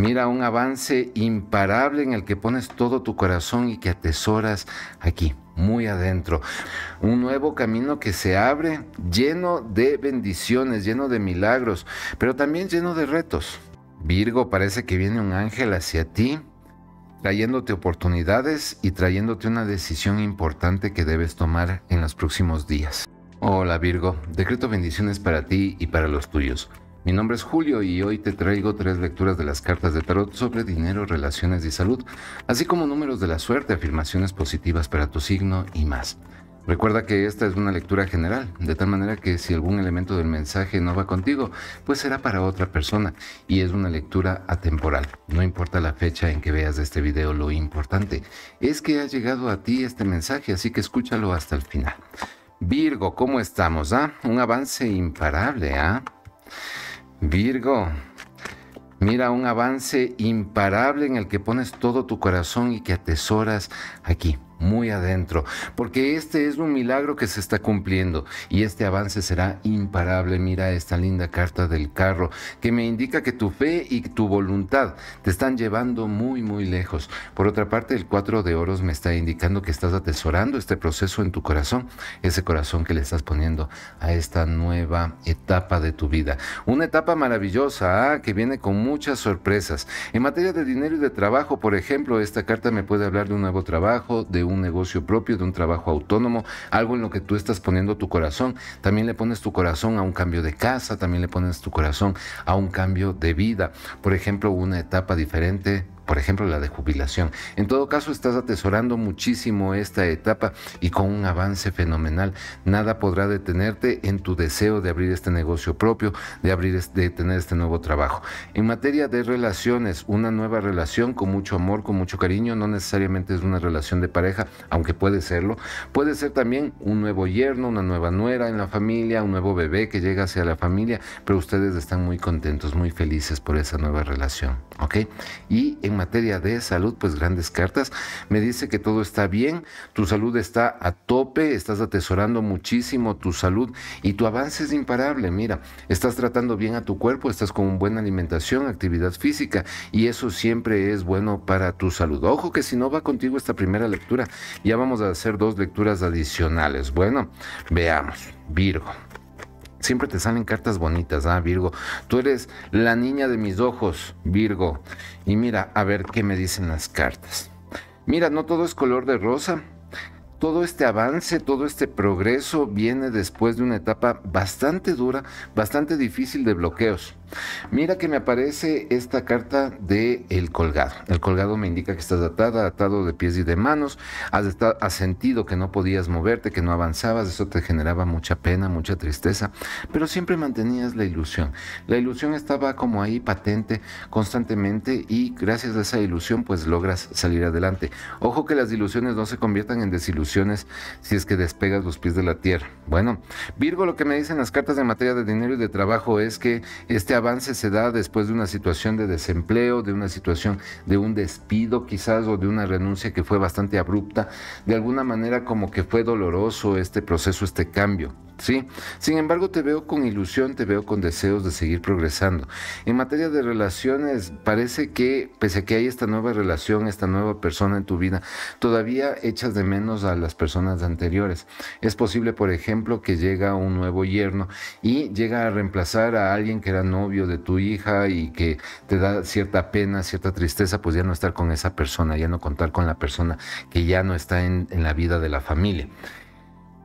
Mira un avance imparable en el que pones todo tu corazón y que atesoras aquí, muy adentro. Un nuevo camino que se abre lleno de bendiciones, lleno de milagros, pero también lleno de retos. Virgo, parece que viene un ángel hacia ti, trayéndote oportunidades y trayéndote una decisión importante que debes tomar en los próximos días. Hola Virgo, decreto bendiciones para ti y para los tuyos. Mi nombre es Julio y hoy te traigo tres lecturas de las cartas de tarot sobre dinero, relaciones y salud, así como números de la suerte, afirmaciones positivas para tu signo y más. Recuerda que esta es una lectura general, de tal manera que si algún elemento del mensaje no va contigo, pues será para otra persona y es una lectura atemporal. No importa la fecha en que veas este video, lo importante es que ha llegado a ti este mensaje, así que escúchalo hasta el final. Virgo, ¿cómo estamos? Ah? Un avance imparable, ¿ah? Virgo, mira un avance imparable en el que pones todo tu corazón y que atesoras aquí muy adentro, porque este es un milagro que se está cumpliendo y este avance será imparable. Mira esta linda carta del carro que me indica que tu fe y tu voluntad te están llevando muy, muy lejos. Por otra parte, el cuatro de oros me está indicando que estás atesorando este proceso en tu corazón, ese corazón que le estás poniendo a esta nueva etapa de tu vida. Una etapa maravillosa ¿ah? que viene con muchas sorpresas. En materia de dinero y de trabajo, por ejemplo, esta carta me puede hablar de un nuevo trabajo, de un negocio propio, de un trabajo autónomo, algo en lo que tú estás poniendo tu corazón. También le pones tu corazón a un cambio de casa, también le pones tu corazón a un cambio de vida. Por ejemplo, una etapa diferente por ejemplo la de jubilación. En todo caso, estás atesorando muchísimo esta etapa y con un avance fenomenal. Nada podrá detenerte en tu deseo de abrir este negocio propio, de, abrir, de tener este nuevo trabajo. En materia de relaciones, una nueva relación con mucho amor, con mucho cariño, no necesariamente es una relación de pareja, aunque puede serlo. Puede ser también un nuevo yerno, una nueva nuera en la familia, un nuevo bebé que llega hacia la familia, pero ustedes están muy contentos, muy felices por esa nueva relación. ¿Ok? Y en materia de salud, pues grandes cartas. Me dice que todo está bien, tu salud está a tope, estás atesorando muchísimo tu salud y tu avance es imparable. Mira, estás tratando bien a tu cuerpo, estás con buena alimentación, actividad física y eso siempre es bueno para tu salud. Ojo que si no va contigo esta primera lectura, ya vamos a hacer dos lecturas adicionales. Bueno, veamos. Virgo. Siempre te salen cartas bonitas, ¿ah, Virgo? Tú eres la niña de mis ojos, Virgo. Y mira, a ver qué me dicen las cartas. Mira, no todo es color de rosa. Todo este avance, todo este progreso viene después de una etapa bastante dura, bastante difícil de bloqueos. Mira que me aparece esta carta de El Colgado. El Colgado me indica que estás atada, atado de pies y de manos, has, estado, sentido que no podías moverte, que no avanzabas, eso te generaba mucha pena, mucha tristeza, pero siempre mantenías la ilusión. La ilusión estaba como ahí patente constantemente y gracias a esa ilusión pues logras salir adelante. Ojo que las ilusiones no se conviertan en desilusiones si es que despegas los pies de la tierra. Bueno, Virgo, lo que me dicen las cartas de materia de dinero y de trabajo es que este avance se da después de una situación de desempleo, de una situación de un despido quizás o de una renuncia que fue bastante abrupta. De alguna manera como que fue doloroso este proceso, este cambio. ¿sí? Sin embargo, te veo con ilusión, te veo con deseos de seguir progresando. En materia de relaciones, parece que, pese a que hay esta nueva relación, esta nueva persona en tu vida, todavía echas de menos a las personas anteriores. Es posible, por ejemplo, que llega un nuevo yerno y llega a reemplazar a alguien que era novio de tu hija y que te da cierta pena, cierta tristeza, pues ya no estar con esa persona, ya no contar con la persona que ya no está en, en la vida de la familia.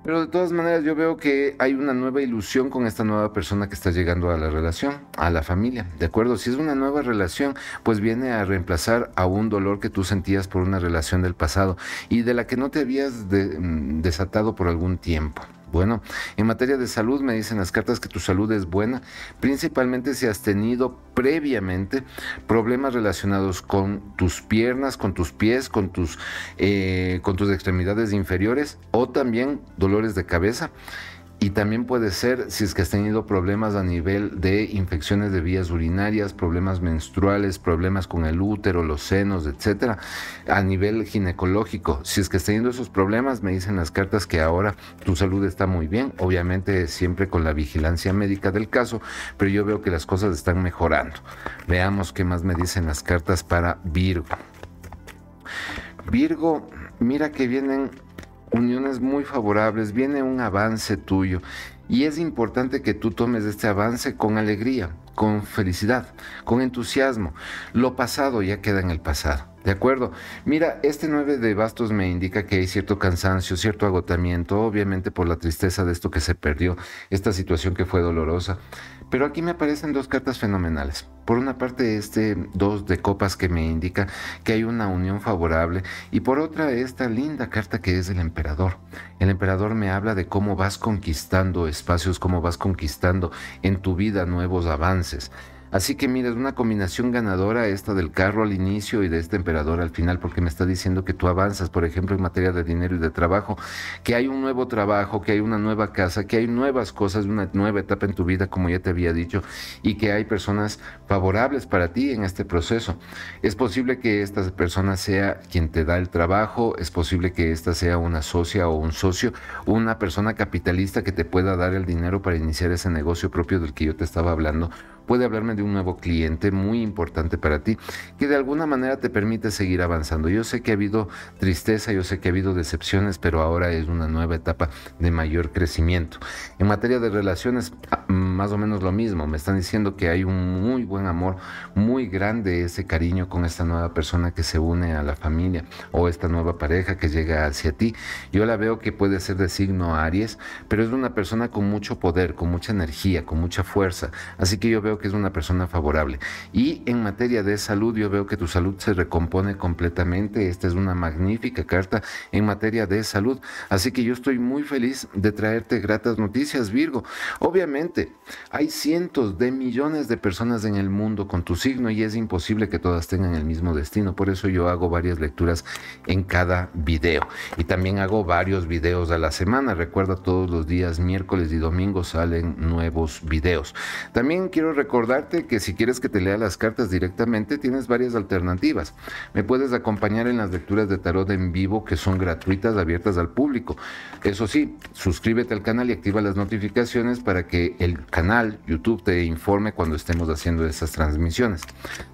Pero de todas maneras yo veo que hay una nueva ilusión con esta nueva persona que está llegando a la relación, a la familia, ¿de acuerdo? Si es una nueva relación, pues viene a reemplazar a un dolor que tú sentías por una relación del pasado y de la que no te habías mm, desatado por algún tiempo. Bueno, en materia de salud me dicen las cartas que tu salud es buena, principalmente si has tenido previamente problemas relacionados con tus piernas, con tus pies, con tus, eh, con tus extremidades inferiores o también dolores de cabeza y también puede ser si es que has tenido problemas a nivel de infecciones de vías urinarias, problemas menstruales, problemas con el útero, los senos, etcétera, a nivel ginecológico. Si es que has teniendo esos problemas, me dicen las cartas que ahora tu salud está muy bien, obviamente siempre con la vigilancia médica del caso, pero yo veo que las cosas están mejorando. Veamos qué más me dicen las cartas para Virgo. Virgo, mira que vienen uniones muy favorables, viene un avance tuyo y es importante que tú tomes este avance con alegría, con felicidad, con entusiasmo. Lo pasado ya queda en el pasado. ¿De acuerdo? Mira, este 9 de bastos me indica que hay cierto cansancio, cierto agotamiento, obviamente por la tristeza de esto que se perdió, esta situación que fue dolorosa. Pero aquí me aparecen dos cartas fenomenales. Por una parte, este dos de copas que me indica que hay una unión favorable y por otra, esta linda carta que es del emperador. El emperador me habla de cómo vas conquistando espacios, cómo vas conquistando en tu vida nuevos avances. Así que mira, es una combinación ganadora esta del carro al inicio y de este emperador al final, porque me está diciendo que tú avanzas, por ejemplo, en materia de dinero y de trabajo, que hay un nuevo trabajo, que hay una nueva casa, que hay nuevas cosas, una nueva etapa en tu vida, como ya te había dicho, y que hay personas favorables para ti en este proceso. Es posible que esta persona sea quien te da el trabajo, es posible que esta sea una socia o un socio, una persona capitalista que te pueda dar el dinero para iniciar ese negocio propio del que yo te estaba hablando puede hablarme de un nuevo cliente muy importante para ti que de alguna manera te permite seguir avanzando. Yo sé que ha habido tristeza, yo sé que ha habido decepciones, pero ahora es una nueva etapa de mayor crecimiento. En materia de relaciones, ah, más o menos lo mismo. Me están diciendo que hay un muy buen amor, muy grande ese cariño con esta nueva persona que se une a la familia o esta nueva pareja que llega hacia ti. Yo la veo que puede ser de signo Aries, pero es una persona con mucho poder, con mucha energía, con mucha fuerza. Así que yo veo que es una persona favorable. Y en materia de salud, yo veo que tu salud se recompone completamente. Esta es una magnífica carta en materia de salud. Así que yo estoy muy feliz de traerte gratas noticias, Virgo. Obviamente, hay cientos de millones de personas en el mundo con tu signo y es imposible que todas tengan el mismo destino. Por eso yo hago varias lecturas en cada video. Y también hago varios videos a la semana. Recuerda, todos los días, miércoles y domingo, salen nuevos videos. También quiero recordarte que si quieres que te lea las cartas directamente, tienes varias alternativas. Me puedes acompañar en las lecturas de tarot en vivo que son gratuitas, abiertas al público. Eso sí, suscríbete al canal y activa las notificaciones para que el canal YouTube te informe cuando estemos haciendo esas transmisiones.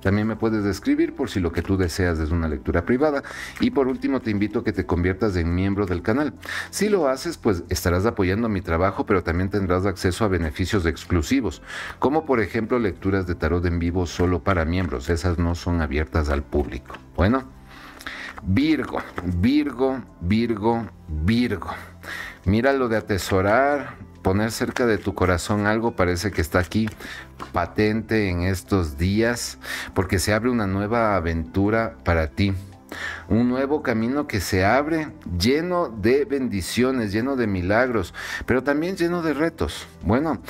También me puedes escribir por si lo que tú deseas es una lectura privada. Y por último, te invito a que te conviertas en miembro del canal. Si lo haces, pues estarás apoyando mi trabajo, pero también tendrás acceso a beneficios exclusivos, como por ejemplo ejemplo, lecturas de tarot en vivo solo para miembros, esas no son abiertas al público. Bueno, Virgo, Virgo, Virgo, Virgo. Mira lo de atesorar, poner cerca de tu corazón algo parece que está aquí patente en estos días, porque se abre una nueva aventura para ti un nuevo camino que se abre lleno de bendiciones, lleno de milagros, pero también lleno de retos. Bueno,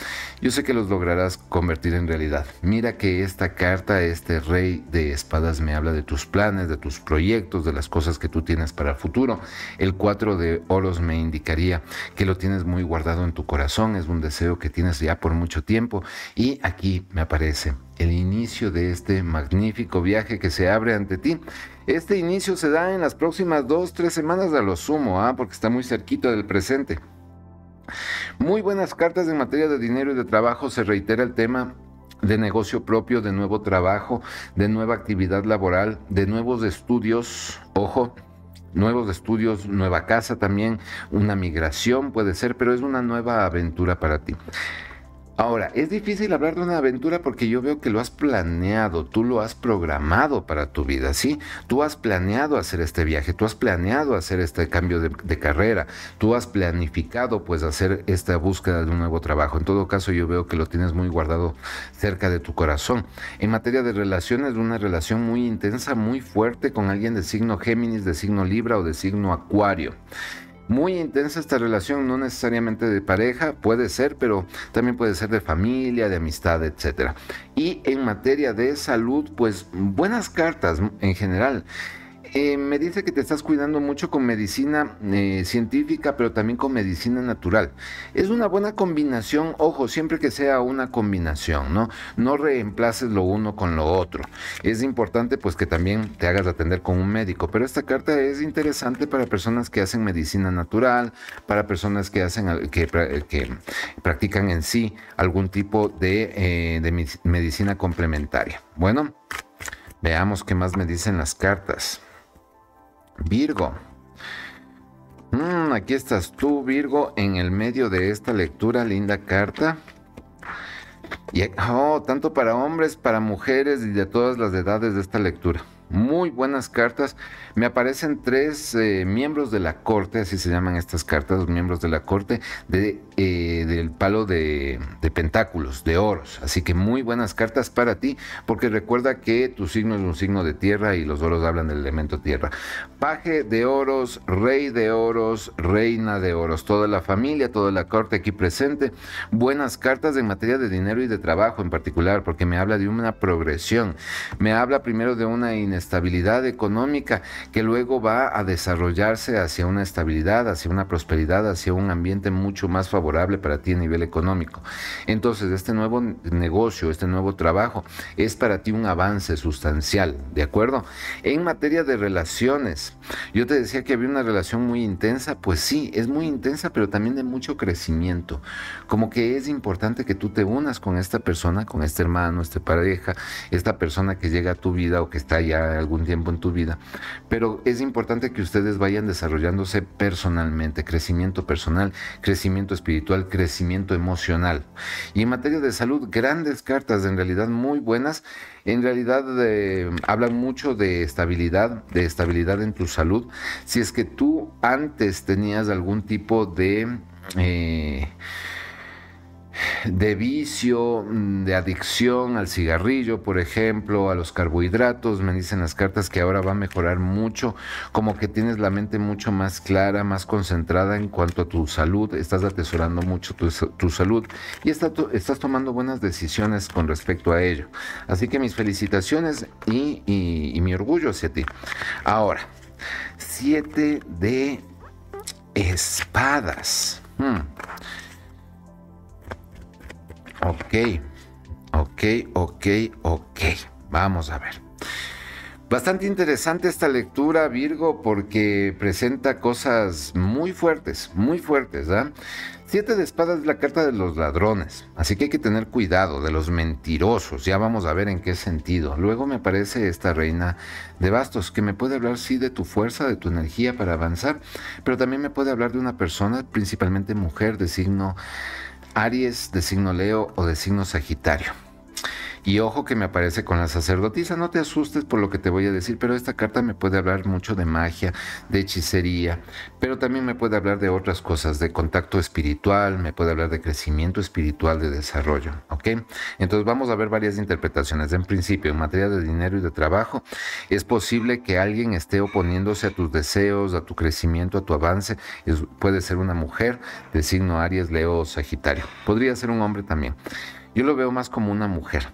yo sé que los lograrás convertir en realidad. Mira que esta carta, este rey de espadas me habla de tus planes, de tus proyectos, de las cosas que tú tienes para el futuro. El cuatro de oros me indicaría que lo tienes muy guardado en tu corazón, es un deseo que tienes ya por mucho tiempo y aquí me aparece el inicio de este magnífico viaje que se abre ante ti este inicio se da en las próximas dos, tres semanas a lo sumo, ¿ah? porque está muy cerquito del presente. Muy buenas cartas en materia de dinero y de trabajo, se reitera el tema de negocio propio, de nuevo trabajo, de nueva actividad laboral, de nuevos estudios, ojo, nuevos estudios, nueva casa también, una migración puede ser, pero es una nueva aventura para ti. Ahora, es difícil hablar de una aventura porque yo veo que lo has planeado, tú lo has programado para tu vida, ¿sí? Tú has planeado hacer este viaje, tú has planeado hacer este cambio de, carrera, tú has planificado pues hacer esta búsqueda de un nuevo trabajo. En todo caso, yo veo que lo tienes muy guardado cerca de tu corazón. En materia de relaciones, una relación muy intensa, muy fuerte con alguien de signo Géminis, de signo Libra o de signo Acuario muy intensa esta relación, no necesariamente de pareja, puede ser, pero también puede ser de familia, de amistad, etc. Y en materia de salud, pues buenas cartas en general. Eh, me dice que te estás cuidando mucho con medicina eh, científica, pero también con medicina natural. Es una buena combinación, ojo, siempre que sea una combinación, ¿no? No reemplaces lo uno con lo otro. Es importante pues que también te hagas atender con un médico, pero esta carta es interesante para personas que hacen medicina natural, para personas que hacen eh, que, practican en sí algún tipo de medicina complementaria. Bueno, veamos qué más me dicen las cartas. Virgo. Mm, aquí estás tú, Virgo, en el medio de esta lectura, linda carta. Y, oh, tanto para hombres, para mujeres y de todas las edades de esta lectura. Muy buenas cartas me aparecen tres eh, miembros de la corte, así se llaman estas cartas, miembros de la corte, de, eh, del palo de, de, pentáculos, de oros. Así que muy buenas cartas para ti, porque recuerda que tu signo es un signo de tierra y los oros hablan del elemento tierra. Paje de oros, rey de oros, reina de oros, toda la familia, toda la corte aquí presente. Buenas cartas en materia de dinero y de trabajo en particular, porque me habla de una progresión, me habla primero de una inestabilidad económica que luego va a desarrollarse hacia una estabilidad, hacia una prosperidad, hacia un ambiente mucho más favorable para ti a nivel económico. Entonces, este nuevo negocio, este nuevo trabajo, es para ti un avance sustancial, ¿de acuerdo? En materia de relaciones, yo te decía que había una relación muy intensa, pues sí, es muy intensa, pero también de mucho crecimiento. Como que es importante que tú te unas con esta persona, con este hermano, esta pareja, esta persona que llega a tu vida o que está ya algún tiempo en tu vida, pero es importante que ustedes vayan desarrollándose personalmente, crecimiento personal, crecimiento espiritual, crecimiento emocional. Y en materia de salud, grandes cartas, en realidad muy buenas, en realidad eh, hablan mucho de estabilidad, de estabilidad en tu salud. Si es que tú antes tenías algún tipo de... Eh, de vicio, mm, de adicción al cigarrillo, por ejemplo, a los carbohidratos, me dicen las cartas que ahora va a mejorar mucho, como que tienes la mente mucho más clara, más concentrada en cuanto a tu salud, estás atesorando mucho tu, salud y estás tomando buenas decisiones con respecto a ello. Así que mis felicitaciones y, mi orgullo hacia ti. Ahora, 7 de espadas. Hmm. Ok, ok, ok, ok. Vamos a ver. Bastante interesante esta lectura, Virgo, porque presenta cosas muy fuertes, muy fuertes, ¿verdad? Siete de espadas es la carta de los ladrones, así que hay que tener cuidado de los mentirosos, ya vamos a ver en qué sentido. Luego me aparece esta reina de bastos, que me puede hablar sí de tu fuerza, de tu energía para avanzar, pero también me puede hablar de una persona, principalmente mujer, de signo Aries de signo Leo o de signo Sagitario. Y ojo que me aparece con la sacerdotisa, no te asustes por lo que te voy a decir, pero esta carta me puede hablar mucho de magia, de hechicería, pero también me puede hablar de otras cosas, de contacto espiritual, me puede hablar de crecimiento espiritual, de desarrollo, ¿ok? Entonces vamos a ver varias interpretaciones. En principio, en materia de dinero y de trabajo, es posible que alguien esté oponiéndose a tus deseos, a tu crecimiento, a tu avance. puede ser una mujer de signo Aries, Leo o Sagitario. Podría ser un hombre también. Yo lo veo más como una mujer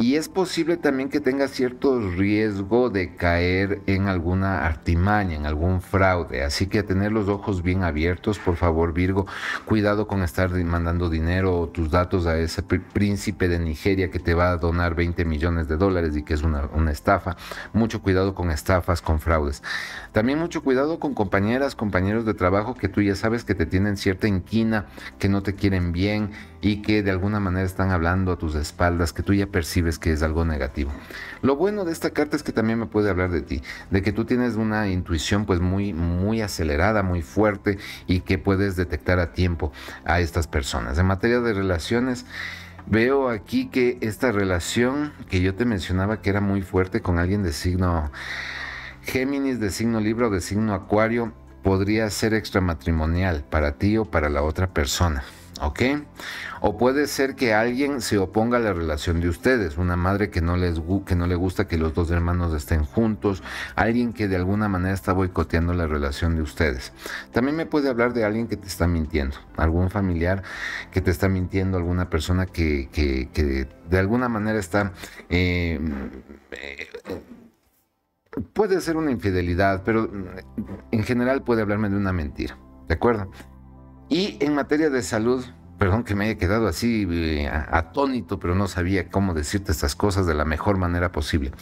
y es posible también que tenga cierto riesgo de caer en alguna artimaña, en algún fraude. Así que tener los ojos bien abiertos, por favor, Virgo. Cuidado con estar mandando dinero o tus datos a ese príncipe de Nigeria que te va a donar 20 millones de dólares y que es una, una estafa. Mucho cuidado con estafas, con fraudes. También mucho cuidado con compañeras, compañeros de trabajo que tú ya sabes que te tienen cierta inquina, que no te quieren bien y que de alguna manera están hablando a tus espaldas, que tú ya percibes que es algo negativo. Lo bueno de esta carta es que también me puede hablar de ti, de que tú tienes una intuición pues muy, muy acelerada, muy fuerte y que puedes detectar a tiempo a estas personas. En materia de relaciones, Veo aquí que esta relación que yo te mencionaba que era muy fuerte con alguien de signo Géminis, de signo Libra o de signo Acuario, podría ser extramatrimonial para ti o para la otra persona. ¿ok? O puede ser que alguien se oponga a la relación de ustedes, una madre que no, les, que no le gusta que los dos hermanos estén juntos, alguien que de alguna manera está boicoteando la relación de ustedes. También me puede hablar de alguien que te está mintiendo, algún familiar que te está mintiendo, alguna persona que, de alguna manera está... Em, eh, eh, puede ser una infidelidad, pero en general puede hablarme de una mentira. ¿De acuerdo? Y en materia de salud, perdón que me haya quedado así eh, atónito, pero no sabía cómo decirte estas cosas de la mejor manera posible.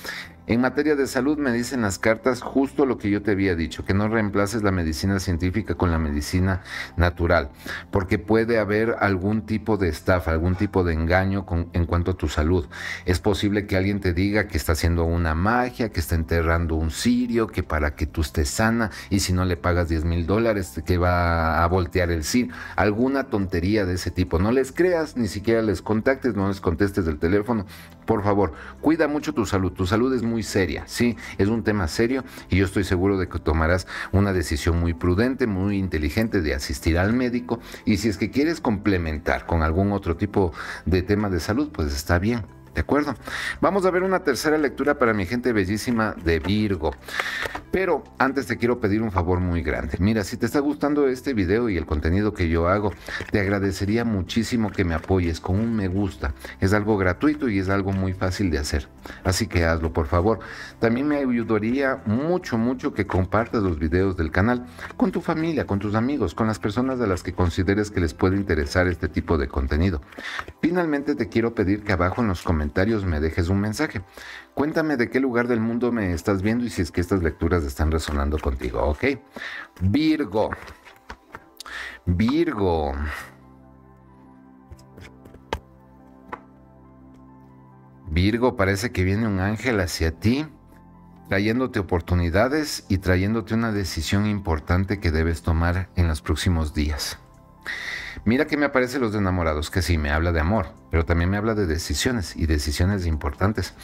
En materia de salud me dicen las cartas justo lo que yo te había dicho, que no reemplaces la medicina científica con la medicina natural, porque puede haber algún tipo de estafa, algún tipo de engaño con, en cuanto a tu salud. Es posible que alguien te diga que está haciendo una magia, que está enterrando un cirio, que para que tú estés sana y si no le pagas 10 mil dólares que va a voltear el cirio. Alguna tontería de ese tipo. No les creas, ni siquiera les contactes, no les contestes del teléfono. Por favor, cuida mucho tu salud. Tu salud es muy muy seria, ¿sí? Es un tema serio y yo estoy seguro de que tomarás una decisión muy prudente, muy inteligente de asistir al médico y si es que quieres complementar con algún otro tipo de tema de salud, pues está bien ¿De acuerdo? Vamos a ver una tercera lectura para mi gente bellísima de Virgo. Pero antes te quiero pedir un favor muy grande. Mira, si te está gustando este video y el contenido que yo hago, te agradecería muchísimo que me apoyes con un me gusta. Es algo gratuito y es algo muy fácil de hacer. Así que hazlo, por favor. También me ayudaría mucho, mucho que compartas los videos del canal con tu familia, con tus amigos, con las personas de las que consideres que les puede interesar este tipo de contenido. Finalmente te quiero pedir que abajo en los comentarios me dejes un mensaje. Cuéntame de qué lugar del mundo me estás viendo y si es que estas lecturas están resonando contigo, ¿ok? Virgo. Virgo. Virgo, parece que viene un ángel hacia ti, trayéndote oportunidades y trayéndote una decisión importante que debes tomar en los próximos días. Mira que me aparece los enamorados, que sí, me habla de amor, pero también me habla de decisiones y decisiones importantes.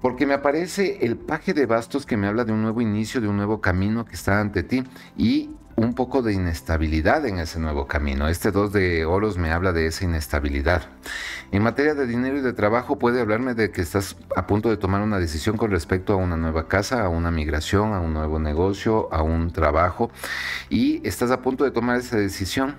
Porque me aparece el paje de bastos que me habla de un nuevo inicio, de un nuevo camino que está ante ti y un poco de inestabilidad en ese nuevo camino. Este 2 de oros me habla de esa inestabilidad. En materia de dinero y de trabajo puede hablarme de que estás a punto de tomar una decisión con respecto a una nueva casa, a una migración, a un nuevo negocio, a un trabajo y estás a punto de tomar esa decisión.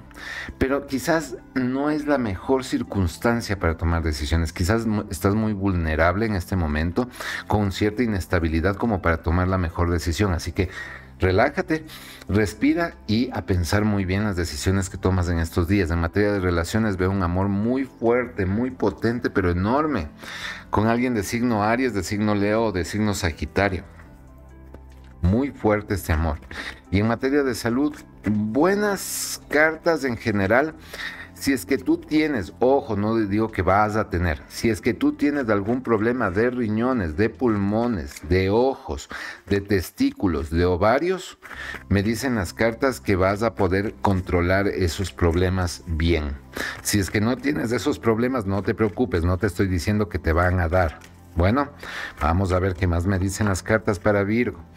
Pero quizás no es la mejor circunstancia para tomar decisiones. Quizás estás muy vulnerable en este momento con cierta inestabilidad como para tomar la mejor decisión. Así que relájate, respira y a pensar muy bien las decisiones que tomas en estos días. En materia de relaciones veo un amor muy fuerte, muy potente, pero enorme, con alguien de signo Aries, de signo Leo de signo Sagitario. Muy fuerte este amor. Y en materia de salud, buenas cartas en general si es que tú tienes, ojo, no digo que vas a tener, si es que tú tienes algún problema de riñones, de pulmones, de ojos, de testículos, de ovarios, me dicen las cartas que vas a poder controlar esos problemas bien. Si es que no tienes esos problemas, no te preocupes, no te estoy diciendo que te van a dar. Bueno, vamos a ver qué más me dicen las cartas para Virgo.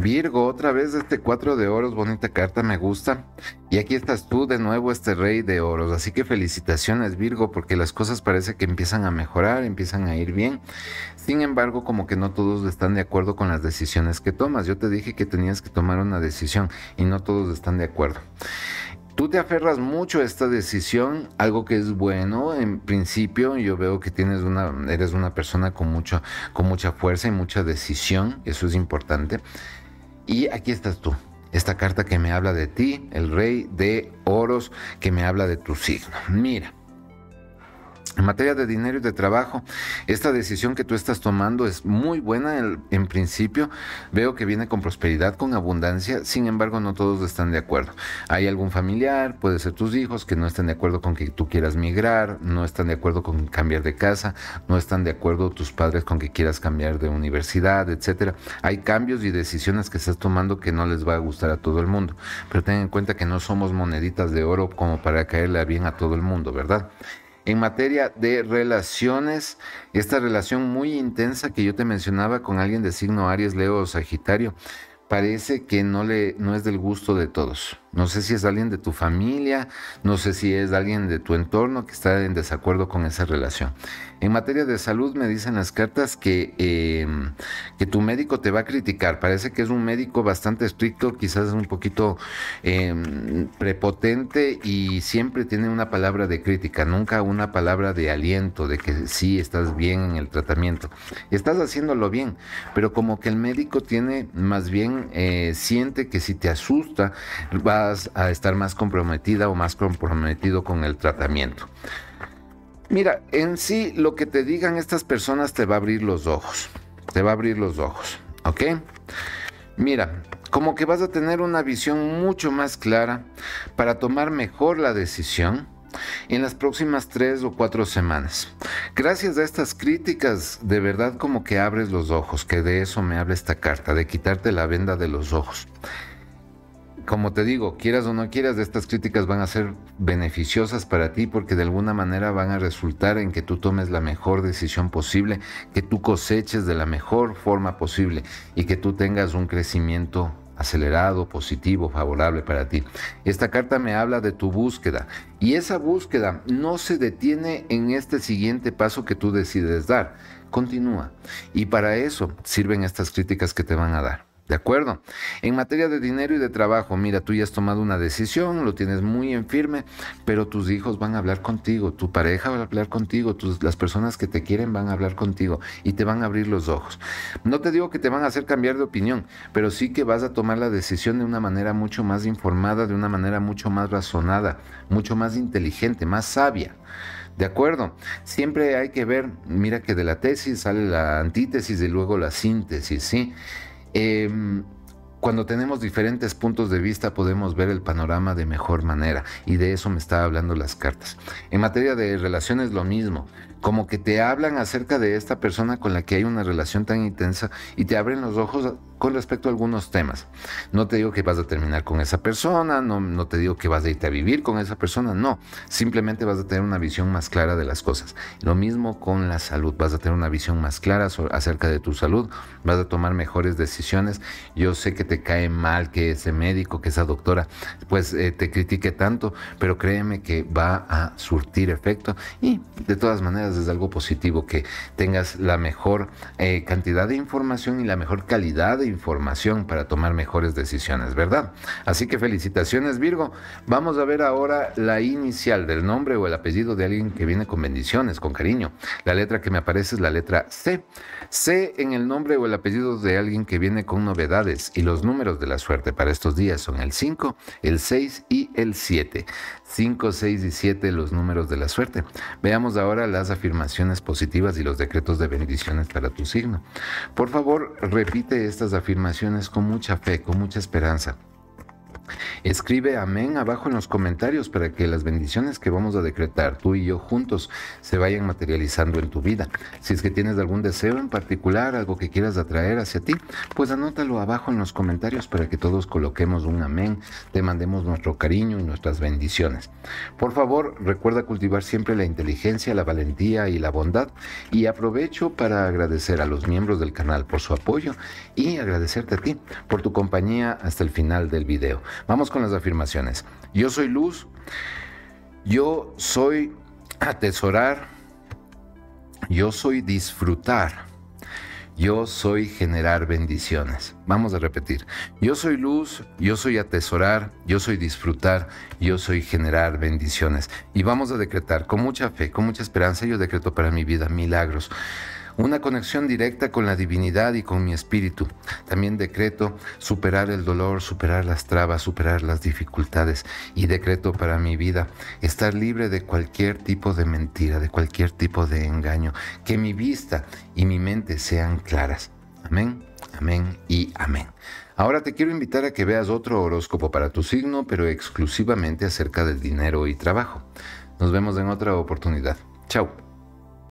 Virgo, otra vez este cuatro de oros, bonita carta, me gusta. Y aquí estás tú de nuevo, este rey de oros. Así que felicitaciones Virgo, porque las cosas parece que empiezan a mejorar, empiezan a ir bien. Sin embargo, como que no todos están de acuerdo con las decisiones que tomas. Yo te dije que tenías que tomar una decisión y no todos están de acuerdo. Tú te aferras mucho a esta decisión, algo que es bueno en principio. Yo veo que tienes una, eres una persona con, mucho, con mucha fuerza y mucha decisión, eso es importante. Y aquí estás tú, esta carta que me habla de ti, el rey de oros, que me habla de tu signo. Mira, en materia de dinero y de trabajo, esta decisión que tú estás tomando es muy buena en, principio. Veo que viene con prosperidad, con abundancia. Sin embargo, no todos están de acuerdo. Hay algún familiar, puede ser tus hijos, que no están de acuerdo con que tú quieras migrar, no están de acuerdo con cambiar de casa, no están de acuerdo tus padres con que quieras cambiar de universidad, etcétera. Hay cambios y decisiones que estás tomando que no les va a gustar a todo el mundo. Pero ten en cuenta que no somos moneditas de oro como para caerle bien a todo el mundo, ¿verdad? en materia de relaciones, esta relación muy intensa que yo te mencionaba con alguien de signo Aries, Leo o Sagitario, parece que no, le, no es del gusto de todos. No sé si es alguien de tu familia, no sé si es alguien de tu entorno que está en desacuerdo con esa relación. En materia de salud me dicen las cartas que eh, que tu médico te va a criticar. Parece que es un médico bastante estricto, quizás un poquito em, prepotente y siempre tiene una palabra de crítica, nunca una palabra de aliento, de que sí estás bien en el tratamiento. Estás haciéndolo bien, pero como que el médico tiene más bien, eh, siente que si te asusta, vas a estar más comprometida o más comprometido con el tratamiento. Mira, en sí lo que te digan estas personas te va a abrir los ojos. Te va a abrir los ojos, ¿ok? Mira, como que vas a tener una visión mucho más clara para tomar mejor la decisión en las próximas tres o cuatro semanas. Gracias a estas críticas, de verdad como que abres los ojos, que de eso me habla esta carta, de quitarte la venda de los ojos como te digo, quieras o no quieras, estas críticas van a ser beneficiosas para ti porque de alguna manera van a resultar en que tú tomes la mejor decisión posible, que tú coseches de la mejor forma posible y que tú tengas un crecimiento acelerado, positivo, favorable para ti. Esta carta me habla de tu búsqueda y esa búsqueda no se detiene en este siguiente paso que tú decides dar, continúa. Y para eso sirven estas críticas que te van a dar. ¿De acuerdo? En materia de dinero y de trabajo, mira, tú ya has tomado una decisión, lo tienes muy en firme, pero tus hijos van a hablar contigo, tu pareja va a hablar contigo, tus, las personas que te quieren van a hablar contigo y te van a abrir los ojos. No te digo que te van a hacer cambiar de opinión, pero sí que vas a tomar la decisión de una manera mucho más informada, de una manera mucho más razonada, mucho más inteligente, más sabia. ¿De acuerdo? Siempre hay que ver, mira que de la tesis sale la antítesis y luego la síntesis, ¿sí? Em, cuando tenemos diferentes puntos de vista podemos ver el panorama de mejor manera y de eso me está hablando las cartas. En materia de relaciones lo mismo como que te hablan acerca de esta persona con la que hay una relación tan intensa y te abren los ojos con respecto a algunos temas. No te digo que vas a terminar con esa persona, no, te digo que vas a irte a vivir con esa persona, no, simplemente vas a tener una visión más clara de las cosas. Lo mismo con la salud, vas a tener una visión más clara acerca de tu salud, vas a tomar mejores decisiones. Yo sé que te cae mal que ese médico, que esa doctora, pues eh, te critique tanto, pero créeme que va a surtir efecto y de todas maneras es algo positivo, que tengas la mejor eh, cantidad de información y la mejor calidad de información para tomar mejores decisiones, ¿verdad? Así que felicitaciones Virgo. Vamos a ver ahora la inicial del nombre o el apellido de alguien que viene con bendiciones, con cariño. La letra que me aparece es la letra C. Sé en el nombre o el apellido de alguien que viene con novedades y los números de la suerte para estos días son el 5, el 6 y el 7. 5, 6 y 7 los números de la suerte. Veamos ahora las afirmaciones positivas y los decretos de bendiciones para tu signo. Por favor, repite estas afirmaciones con mucha fe, con mucha esperanza. Escribe amén abajo en los comentarios para que las bendiciones que vamos a decretar tú y yo juntos se vayan materializando en tu vida. Si es que tienes algún deseo en particular, algo que quieras atraer hacia ti, pues anótalo abajo en los comentarios para que todos coloquemos un amén, te mandemos nuestro cariño y nuestras bendiciones. Por favor, recuerda cultivar siempre la inteligencia, la valentía y la bondad y aprovecho para agradecer a los miembros del canal por su apoyo y agradecerte a ti por tu compañía hasta el final del video. Vamos con las afirmaciones. Yo soy luz, yo soy atesorar, yo soy disfrutar, yo soy generar bendiciones. Vamos a repetir. Yo soy luz, yo soy atesorar, yo soy disfrutar, yo soy generar bendiciones. Y vamos a decretar con mucha fe, con mucha esperanza, yo decreto para mi vida milagros una conexión directa con la divinidad y con mi espíritu. También decreto superar el dolor, superar las trabas, superar las dificultades y decreto para mi vida estar libre de cualquier tipo de mentira, de cualquier tipo de engaño, que mi vista y mi mente sean claras. Amén, amén y amén. Ahora te quiero invitar a que veas otro horóscopo para tu signo, pero exclusivamente acerca del dinero y trabajo. Nos vemos en otra oportunidad. Chao.